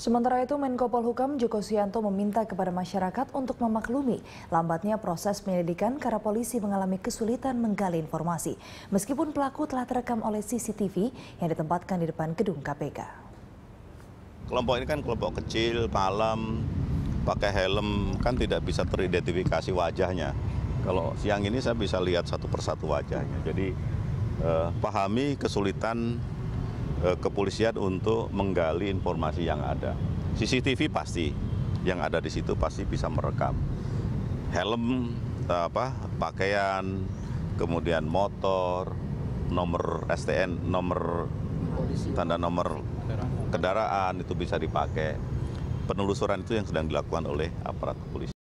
Sementara itu, Menko Polhukam Joko Suyanto meminta kepada masyarakat untuk memaklumi lambatnya proses penyelidikan karena polisi mengalami kesulitan menggali informasi, meskipun pelaku telah terekam oleh CCTV yang ditempatkan di depan gedung KPK. Kelompok ini kan kelompok kecil, malam, pakai helm, kan tidak bisa teridentifikasi wajahnya. Kalau siang ini saya bisa lihat satu persatu wajahnya. Jadi eh, pahami kesulitan Eh, kepolisian untuk menggali informasi yang ada. CCTV pasti yang ada di situ pasti bisa merekam. Helm eh, apa pakaian, kemudian motor, nomor STN, nomor tanda nomor kendaraan itu bisa dipakai. Penelusuran itu yang sedang dilakukan oleh aparat kepolisian.